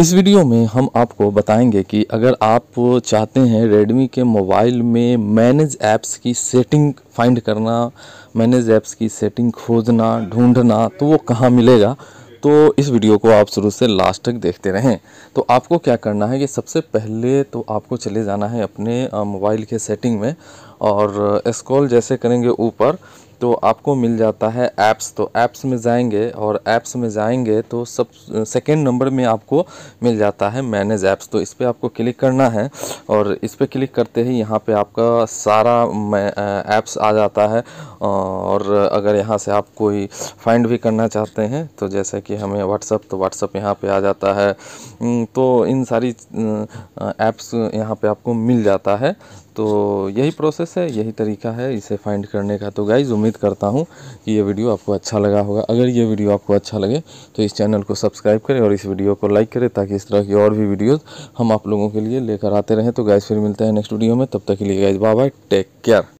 इस वीडियो में हम आपको बताएंगे कि अगर आप चाहते हैं रेडमी के मोबाइल में मैनेज ऐप्स की सेटिंग फाइंड करना मैनेज ऐप्स की सेटिंग खोजना ढूंढना तो वो कहाँ मिलेगा तो इस वीडियो को आप शुरू से लास्ट तक देखते रहें तो आपको क्या करना है कि सबसे पहले तो आपको चले जाना है अपने मोबाइल के सेटिंग में और स्क्रॉल जैसे करेंगे ऊपर तो आपको मिल जाता है ऐप्स तो ऐप्स में जाएंगे और ऐप्स में जाएंगे तो सब सेकेंड नंबर में आपको मिल जाता है मैनेज ऐप्स तो इस पर आपको क्लिक करना है और इस पर क्लिक करते ही यहाँ पे आपका सारा ऐप्स आ जाता है और अगर यहाँ से आप कोई फाइंड भी करना चाहते हैं तो जैसे कि हमें व्हाट्सअप तो व्हाट्सअप यहाँ पर आ जाता है तो इन सारी ऐप्स यहाँ पर आपको मिल जाता है तो यही प्रोसेस है यही तरीका है इसे फाइंड करने का तो गाइज उम्मीद उम्मीद करता हूँ कि ये वीडियो आपको अच्छा लगा होगा अगर ये वीडियो आपको अच्छा लगे तो इस चैनल को सब्सक्राइब करें और इस वीडियो को लाइक करें ताकि इस तरह की और भी वीडियोज़ हम आप लोगों के लिए लेकर आते रहें तो गैस फिर मिलते हैं नेक्स्ट वीडियो में तब तक के लिए guys bye bye take care